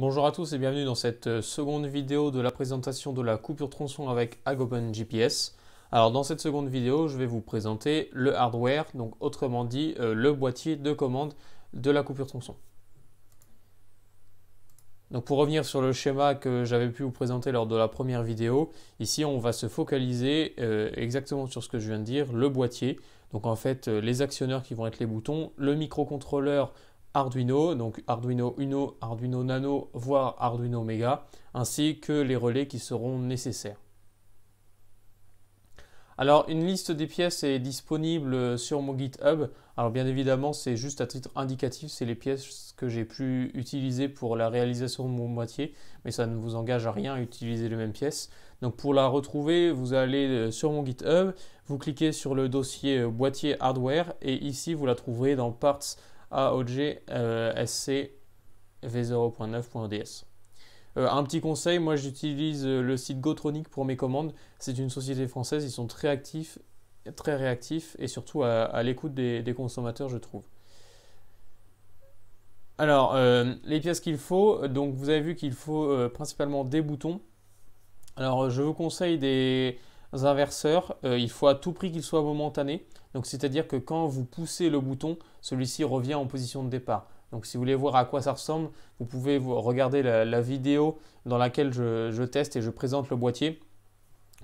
Bonjour à tous et bienvenue dans cette euh, seconde vidéo de la présentation de la coupure tronçon avec Agopen GPS. Alors dans cette seconde vidéo, je vais vous présenter le hardware, donc autrement dit euh, le boîtier de commande de la coupure tronçon. Donc pour revenir sur le schéma que j'avais pu vous présenter lors de la première vidéo, ici on va se focaliser euh, exactement sur ce que je viens de dire, le boîtier. Donc en fait les actionneurs qui vont être les boutons, le microcontrôleur Arduino, donc Arduino Uno, Arduino Nano, voire Arduino Mega, ainsi que les relais qui seront nécessaires. Alors une liste des pièces est disponible sur mon GitHub. Alors bien évidemment c'est juste à titre indicatif, c'est les pièces que j'ai pu utiliser pour la réalisation de mon boîtier, mais ça ne vous engage à rien à utiliser les mêmes pièces. Donc pour la retrouver, vous allez euh, sur mon GitHub, vous cliquez sur le dossier euh, boîtier hardware et ici vous la trouverez dans Parts AOG 09ds euh, euh, un petit conseil, moi j'utilise euh, le site Gotronic pour mes commandes. C'est une société française, ils sont très actifs, très réactifs et surtout à, l'écoute des, consommateurs, je trouve. Alors, les pièces qu'il faut, donc vous avez vu qu'il faut principalement des boutons. Alors, je vous conseille des, inverseurs, euh, il faut à tout prix qu'il soit momentané. Donc c'est-à-dire que quand vous poussez le bouton, celui-ci revient en position de départ. Donc si vous voulez voir à quoi ça ressemble, vous pouvez regarder la, vidéo dans laquelle je, teste et je présente le boîtier.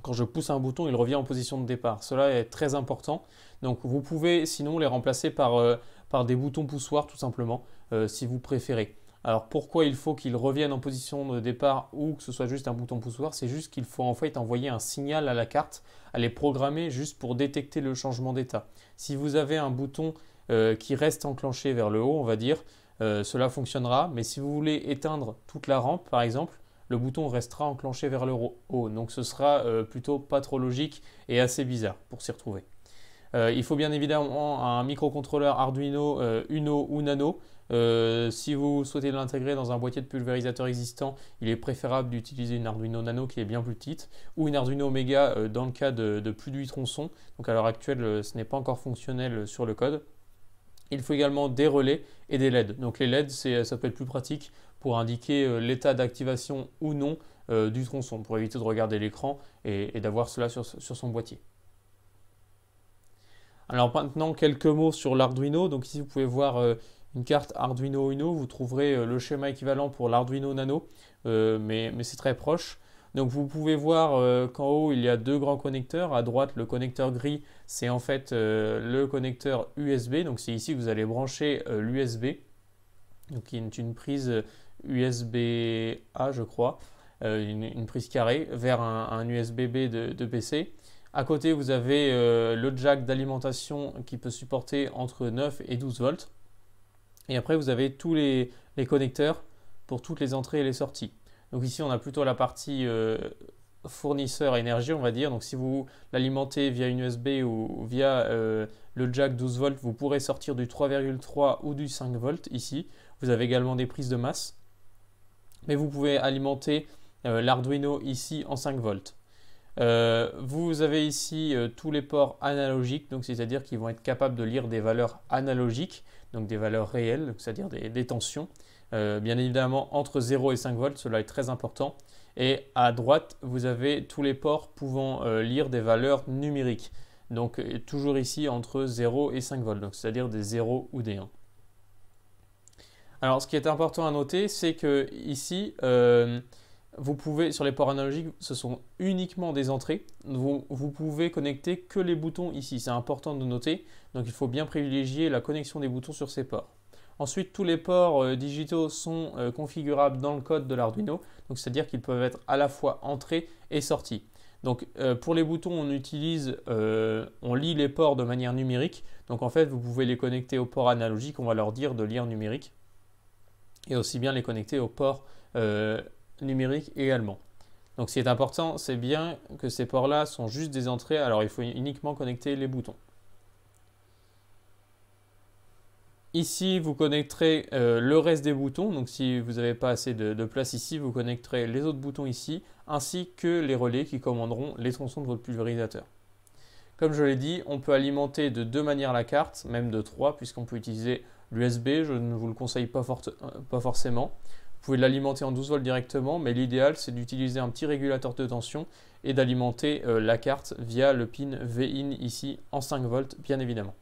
Quand je pousse un bouton, il revient en position de départ. Cela est très important. Donc vous pouvez sinon les remplacer par, euh, par des boutons poussoirs tout simplement euh, si vous préférez. Alors pourquoi il faut qu'il revienne en position de départ ou que ce soit juste un bouton poussoir C'est juste qu'il faut en fait envoyer un signal à la carte, à les programmer juste pour détecter le changement d'état. Si vous avez un bouton euh, qui reste enclenché vers le haut, on va dire, euh, cela fonctionnera. Mais si vous voulez éteindre toute la rampe, par exemple, le bouton restera enclenché vers le haut. Donc ce sera euh, plutôt pas trop logique et assez bizarre pour s'y retrouver. il faut bien évidemment un microcontrôleur Arduino Uno ou Nano euh, si vous souhaitez l'intégrer dans un boîtier de pulvérisateur existant, il est préférable d'utiliser une Arduino Nano qui est bien plus petite ou une Arduino Omega euh, dans le cas de, plus de 8 tronçons. Donc à l'heure actuelle, euh, ce n'est pas encore fonctionnel sur le code. Il faut également des relais et des LED. Donc les LED, ça peut être plus pratique pour indiquer l'état d'activation ou non du tronçon, pour éviter de regarder l'écran et, d'avoir cela sur, son boîtier. Alors maintenant quelques mots sur l'Arduino. Donc ici vous pouvez voir une carte Arduino Uno, vous trouverez euh, le schéma équivalent pour l'Arduino Nano, euh, mais, c'est très proche. Donc vous pouvez voir euh, qu'en haut il y a deux grands connecteurs. À droite le connecteur gris c'est en fait le connecteur USB. Donc c'est ici que vous allez brancher l'USB. Donc qui est une prise USB A je crois, une, prise carrée vers un, USB-B de, de, PC. À côté vous avez le jack d'alimentation qui peut supporter entre 9 et 12 volts. Et après, vous avez tous les, connecteurs pour toutes les entrées et les sorties. Donc ici, on a plutôt la partie euh, fournisseur énergie, on va dire. Donc si vous l'alimentez via une USB ou via euh, le jack 12 volts, vous pourrez sortir du 3,3 ou du 5 v ici. Vous avez également des prises de masse. Mais vous pouvez alimenter euh, l'Arduino ici en 5 volts. vous avez ici tous les ports analogiques, donc c'est-à-dire qu'ils vont être capables de lire des valeurs analogiques donc des valeurs réelles, c'est-à-dire des, tensions. Euh, bien évidemment, entre 0 et 5 volts, cela est très important. Et à droite, vous avez tous les ports pouvant euh, lire des valeurs numériques. Donc euh, toujours ici entre 0 et 5 volts, c'est-à-dire des 0 ou des 1. Alors ce qui est important à noter, c'est que ici, vous pouvez, sur les ports analogiques, ce sont uniquement des entrées. Vous, vous pouvez connecter que les boutons ici. C'est important de noter. Donc il faut bien privilégier la connexion des boutons sur ces ports. Ensuite, tous les ports euh, digitaux sont euh, configurables dans le code de l'Arduino. Donc c'est-à-dire qu'ils peuvent être à la fois entrés et sortis. Donc euh, pour les boutons, on utilise, on lit les ports de manière numérique. Donc en fait, vous pouvez les connecter aux ports analogiques, on va leur dire de lire numérique. Et aussi bien les connecter aux ports numérique également. Donc ce qui est important, c'est bien que ces ports-là sont juste des entrées, alors il faut uniquement connecter les boutons. Ici, vous connecterez euh, le reste des boutons, donc si vous n'avez pas assez de, place ici, vous connecterez les autres boutons ici, ainsi que les relais qui commanderont les tronçons de votre pulvérisateur. Comme je l'ai dit, on peut alimenter de deux manières la carte, même de trois, puisqu'on peut utiliser l'USB, je ne vous le conseille pas, euh, pas forcément. Vous pouvez l'alimenter en 12 volts directement, mais l'idéal c'est d'utiliser un petit régulateur de tension et d'alimenter euh, la carte via le pin VIN ici en 5 volts bien évidemment.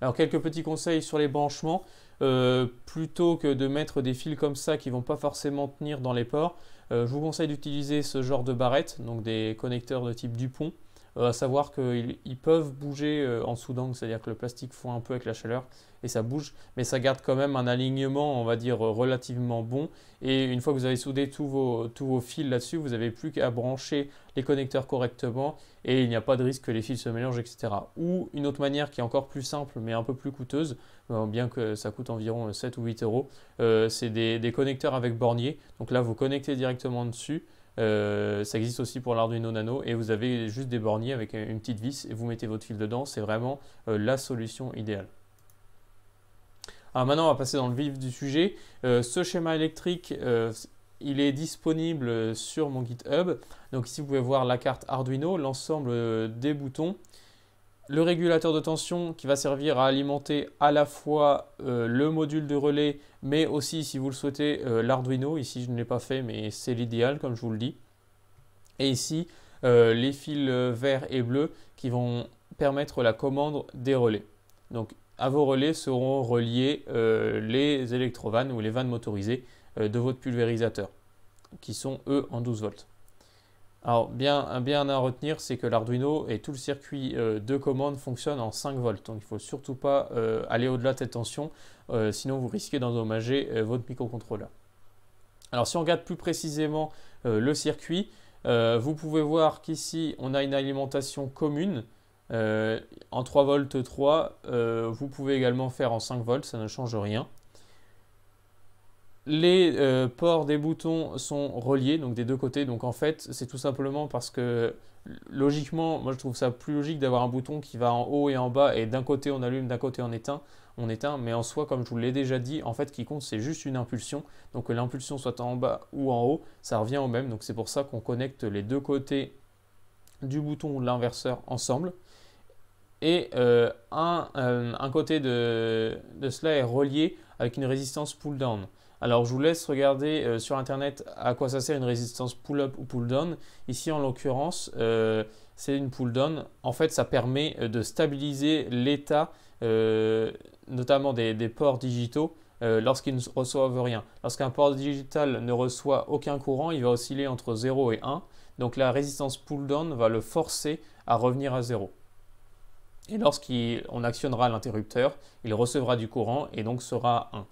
Alors quelques petits conseils sur les branchements. Euh, plutôt que de mettre des fils comme ça qui vont pas forcément tenir dans les ports, euh, je vous conseille d'utiliser ce genre de barrettes, donc des connecteurs de type Dupont. Euh, à savoir qu'ils peuvent bouger euh, en soudant, cest c'est-à-dire que le plastique fond un peu avec la chaleur et ça bouge, mais ça garde quand même un alignement, on va dire, euh, relativement bon. Et une fois que vous avez soudé tous vos, fils là-dessus, vous n'avez plus qu'à brancher les connecteurs correctement et il n'y a pas de risque que les fils se mélangent, etc. Ou une autre manière qui est encore plus simple mais un peu plus coûteuse, bien que ça coûte environ 7 ou 8 euros, c'est des, des connecteurs avec bornier. Donc là, vous connectez directement dessus. Euh, ça existe aussi pour l'Arduino Nano et vous avez juste des borniers avec une petite vis et vous mettez votre fil dedans. C'est vraiment euh, la solution idéale. Alors maintenant, on va passer dans le vif du sujet. Euh, ce schéma électrique, il est disponible sur mon GitHub. Donc ici, vous pouvez voir la carte Arduino, l'ensemble des boutons le régulateur de tension qui va servir à alimenter à la fois euh, le module de relais, mais aussi, si vous le souhaitez, euh, l'Arduino. Ici, je ne l'ai pas fait, mais c'est l'idéal, comme je vous le dis. Et ici, euh, les fils verts et bleus qui vont permettre la commande des relais. Donc, à vos relais seront reliés les électrovannes ou les vannes motorisées de votre pulvérisateur, qui sont, eux, en 12 volts. Alors, bien, bien à retenir, c'est que l'Arduino et tout le circuit euh, de commande fonctionnent en 5 volts. Donc, il ne faut surtout pas euh, aller au-delà de cette tension, euh, sinon vous risquez d'endommager votre microcontrôleur. Alors, si on regarde plus précisément le circuit, vous pouvez voir qu'ici, on a une alimentation commune en 3 volts 3. vous pouvez également faire en 5 volts, ça ne change rien. Les euh, ports des boutons sont reliés, donc des deux côtés. Donc en fait, c'est tout simplement parce que logiquement, moi je trouve ça plus logique d'avoir un bouton qui va en haut et en bas et d'un côté on allume, d'un côté on éteint, on éteint, mais en soi, comme je vous l'ai déjà dit, en fait, qui compte, c'est juste une impulsion. Donc l'impulsion soit en bas ou en haut, ça revient au même. Donc c'est pour ça qu'on connecte les deux côtés du bouton ou de l'inverseur ensemble. Et euh, euh, un, côté de, de cela est relié avec une résistance pull-down. Alors je vous laisse regarder euh, sur internet à quoi ça sert une résistance pull-up ou pull-down. Ici en l'occurrence, euh, c'est une pull-down. En fait, ça permet euh, de stabiliser l'état notamment des, des, ports digitaux lorsqu'ils ne reçoivent rien. Lorsqu'un port digital ne reçoit aucun courant, il va osciller entre 0 et 1. Donc la résistance pull-down va le forcer à revenir à 0. Et lorsqu'on actionnera l'interrupteur, il recevra du courant et donc sera 1.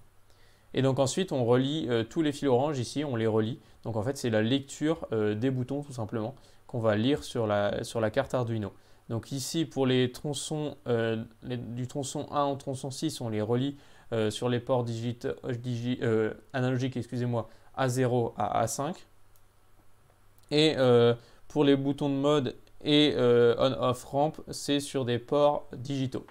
Et donc ensuite, on relie euh, tous les fils orange ici, on les relie. Donc en fait, c'est la lecture euh, des boutons tout simplement qu'on va lire sur la, sur la carte Arduino. Donc ici, pour les tronçons, euh, du tronçon 1 au tronçon 6, on les relie sur les ports digi, analogiques excusez-moi, A0 à A5. Et pour les boutons de mode et on-off ramp, c'est sur des ports digitaux.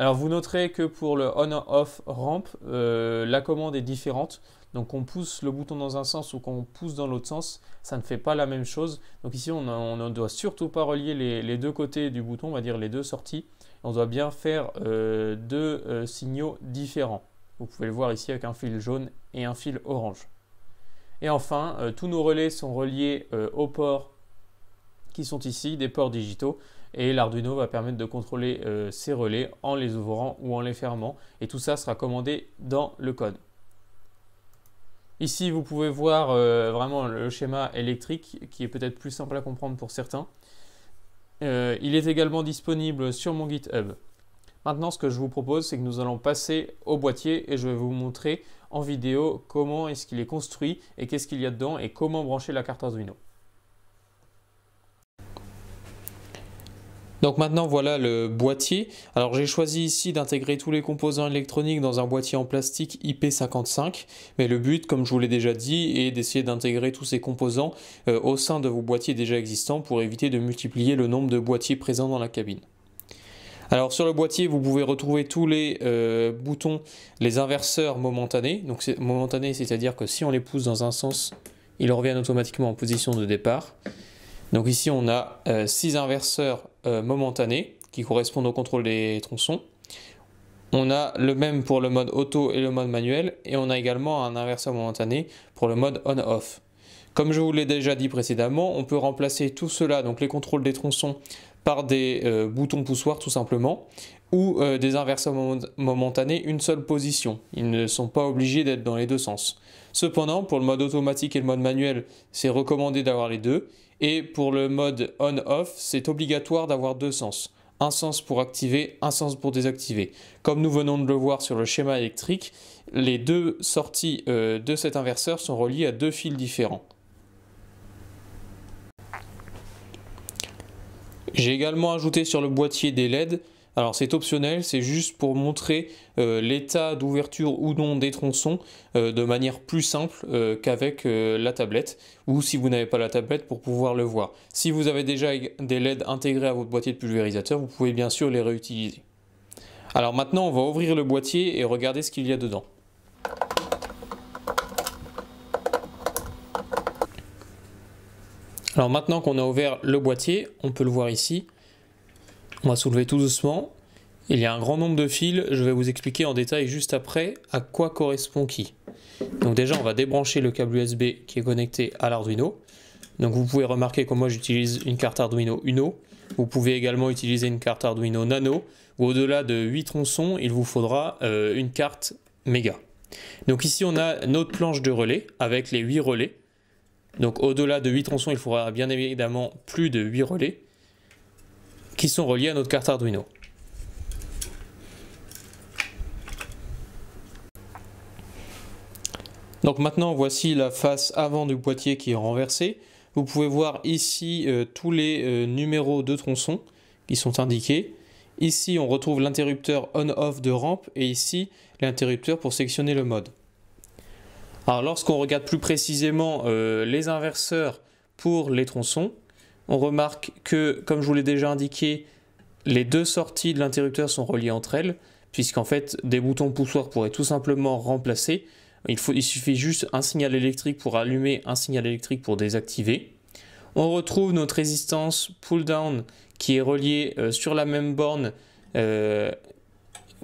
Alors vous noterez que pour le on-off ramp, euh, la commande est différente. Donc on pousse le bouton dans un sens ou qu'on pousse dans l'autre sens, ça ne fait pas la même chose. Donc ici on, ne doit surtout pas relier les, deux côtés du bouton, on va dire les deux sorties. On doit bien faire euh, deux euh, signaux différents. Vous pouvez le voir ici avec un fil jaune et un fil orange. Et enfin, tous nos relais sont reliés aux ports qui sont ici, des ports digitaux et l'Arduino va permettre de contrôler euh, ces relais en les ouvrant ou en les fermant et tout ça sera commandé dans le code. Ici vous pouvez voir euh, vraiment le schéma électrique qui est peut-être plus simple à comprendre pour certains. Euh, il est également disponible sur mon GitHub. Maintenant ce que je vous propose c'est que nous allons passer au boîtier et je vais vous montrer en vidéo comment est-ce qu'il est construit et qu'est-ce qu'il y a dedans et comment brancher la carte Arduino. Donc maintenant voilà le boîtier. Alors j'ai choisi ici d'intégrer tous les composants électroniques dans un boîtier en plastique IP55, mais le but comme je vous l'ai déjà dit est d'essayer d'intégrer tous ces composants euh, au sein de vos boîtiers déjà existants pour éviter de multiplier le nombre de boîtiers présents dans la cabine. Alors sur le boîtier, vous pouvez retrouver tous les euh, boutons, les inverseurs momentanés. Donc c'est momentané, c'est-à-dire que si on les pousse dans un sens, ils reviennent automatiquement en position de départ. Donc ici on a 6 euh, inverseurs euh, momentané qui correspondent au contrôle des tronçons. On a le même pour le mode auto et le mode manuel, et on a également un inverseur momentané pour le mode on-off. Comme je vous l'ai déjà dit précédemment, on peut remplacer tout cela, donc les contrôles des tronçons, par des euh, boutons poussoirs tout simplement, ou euh, des inverseurs momentanés une seule position. Ils ne sont pas obligés d'être dans les deux sens. Cependant, pour le mode automatique et le mode manuel, c'est recommandé d'avoir les deux, et pour le mode on-off, c'est obligatoire d'avoir deux sens. Un sens pour activer, un sens pour désactiver. Comme nous venons de le voir sur le schéma électrique, les deux sorties euh, de cet inverseur sont reliées à deux fils différents. J'ai également ajouté sur le boîtier des LED alors c'est optionnel, c'est juste pour montrer euh, l'état d'ouverture ou non des tronçons euh, de manière plus simple euh, qu'avec la tablette ou si vous n'avez pas la tablette pour pouvoir le voir. Si vous avez déjà des LED intégrés à votre boîtier de pulvérisateur, vous pouvez bien sûr les réutiliser. Alors maintenant, on va ouvrir le boîtier et regarder ce qu'il y a dedans. Alors maintenant qu'on a ouvert le boîtier, on peut le voir ici, on va soulever tout doucement. Il y a un grand nombre de fils, je vais vous expliquer en détail juste après à quoi correspond qui. Donc déjà on va débrancher le câble USB qui est connecté à l'Arduino. Donc vous pouvez remarquer que moi j'utilise une carte Arduino Uno. Vous pouvez également utiliser une carte Arduino Nano. Au-delà de 8 tronçons, il vous faudra euh, une carte méga. Donc ici on a notre planche de relais avec les 8 relais. Donc au-delà de 8 tronçons, il faudra bien évidemment plus de 8 relais qui sont reliés à notre carte Arduino. Donc maintenant, voici la face avant du boîtier qui est renversée. Vous pouvez voir ici euh, tous les euh, numéros de tronçons qui sont indiqués. Ici, on retrouve l'interrupteur on-off de rampe et ici, l'interrupteur pour sectionner le mode. Alors lorsqu'on regarde plus précisément euh, les inverseurs pour les tronçons, on remarque que, comme je vous l'ai déjà indiqué, les deux sorties de l'interrupteur sont reliées entre elles, puisqu'en fait, des boutons poussoirs pourraient tout simplement remplacer. Il, faut, il suffit juste un signal électrique pour allumer, un signal électrique pour désactiver. On retrouve notre résistance pull-down qui est reliée euh, sur la même borne euh,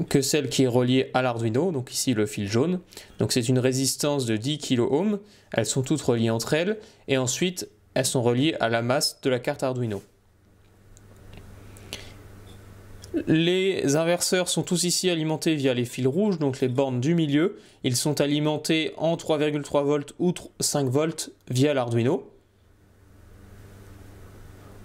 que celle qui est reliée à l'Arduino, donc ici le fil jaune. Donc c'est une résistance de 10 kOhm, elles sont toutes reliées entre elles, et ensuite elles sont reliées à la masse de la carte Arduino. Les inverseurs sont tous ici alimentés via les fils rouges, donc les bornes du milieu. Ils sont alimentés en 3,3 volts ou 5 volts via l'Arduino.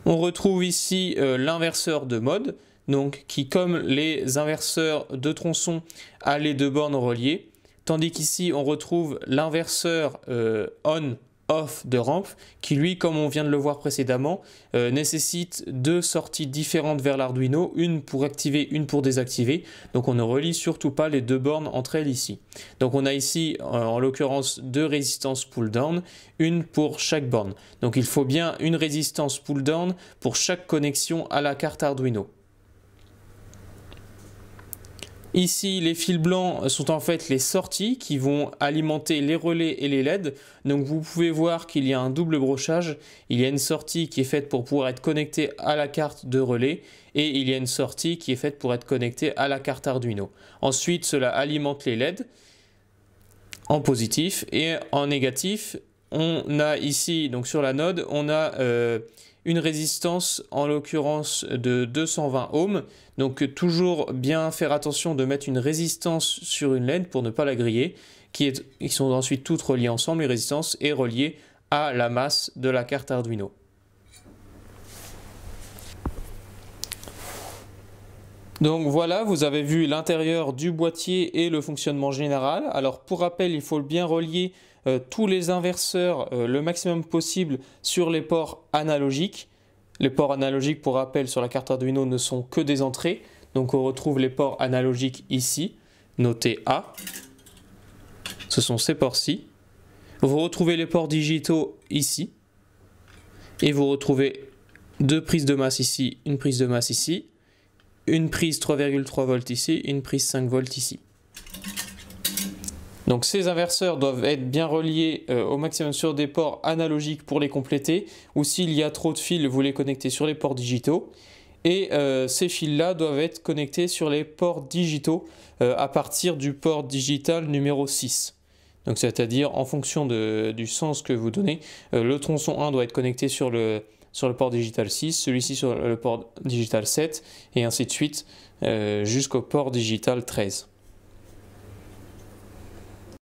On retrouve ici euh, l'inverseur de mode, donc qui comme les inverseurs de tronçon a les deux bornes reliées, tandis qu'ici on retrouve l'inverseur euh, on off de rampe qui lui, comme on vient de le voir précédemment, euh, nécessite deux sorties différentes vers l'Arduino, une pour activer, une pour désactiver. Donc on ne relie surtout pas les deux bornes entre elles ici. Donc on a ici euh, en l'occurrence deux résistances pull-down, une pour chaque borne. Donc il faut bien une résistance pull-down pour chaque connexion à la carte Arduino. Ici, les fils blancs sont en fait les sorties qui vont alimenter les relais et les LED. Donc vous pouvez voir qu'il y a un double brochage. Il y a une sortie qui est faite pour pouvoir être connectée à la carte de relais et il y a une sortie qui est faite pour être connectée à la carte Arduino. Ensuite, cela alimente les LED en positif et en négatif, on a ici, donc sur la node, on a euh, une résistance en l'occurrence de 220 ohms. Donc toujours bien faire attention de mettre une résistance sur une laine pour ne pas la griller, qui, sont ensuite toutes reliées ensemble, les résistances, et reliées à la masse de la carte Arduino. Donc voilà, vous avez vu l'intérieur du boîtier et le fonctionnement général. Alors pour rappel, il faut bien relier euh, tous les inverseurs euh, le maximum possible sur les ports analogiques. Les ports analogiques, pour rappel, sur la carte Arduino ne sont que des entrées. Donc on retrouve les ports analogiques ici, notés A. Ce sont ces ports-ci. Vous retrouvez les ports digitaux ici. Et vous retrouvez deux prises de masse ici, une prise de masse ici, une prise 3,3 volts ici, une prise 5 volts ici. Donc ces inverseurs doivent être bien reliés euh, au maximum sur des ports analogiques pour les compléter, ou s'il y a trop de fils, vous les connectez sur les ports digitaux. Et euh, ces fils-là doivent être connectés sur les ports digitaux euh, à partir du port digital numéro 6. Donc c'est-à-dire en fonction du sens que vous donnez, le tronçon 1 doit être connecté sur le, sur le port digital 6, celui-ci sur le port digital 7, et ainsi de suite, jusqu'au port digital 13.